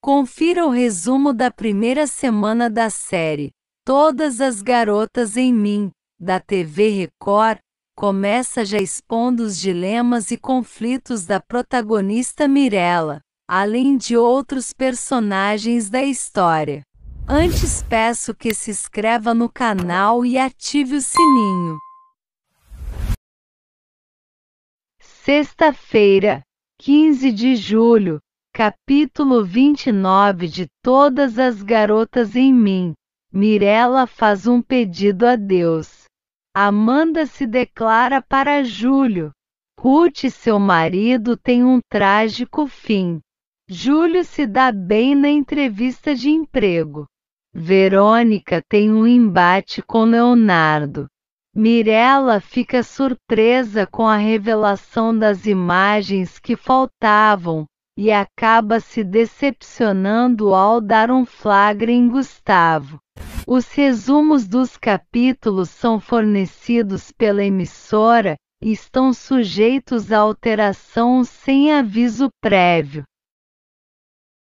Confira o resumo da primeira semana da série Todas as Garotas em Mim, da TV Record, começa já expondo os dilemas e conflitos da protagonista Mirella, além de outros personagens da história. Antes peço que se inscreva no canal e ative o sininho. Sexta-feira, 15 de julho, Capítulo 29 de Todas as Garotas em Mim. Mirella faz um pedido a Deus. Amanda se declara para Júlio. Ruth e seu marido têm um trágico fim. Júlio se dá bem na entrevista de emprego. Verônica tem um embate com Leonardo. Mirella fica surpresa com a revelação das imagens que faltavam, e acaba se decepcionando ao dar um flagre em Gustavo. Os resumos dos capítulos são fornecidos pela emissora e estão sujeitos a alteração sem aviso prévio.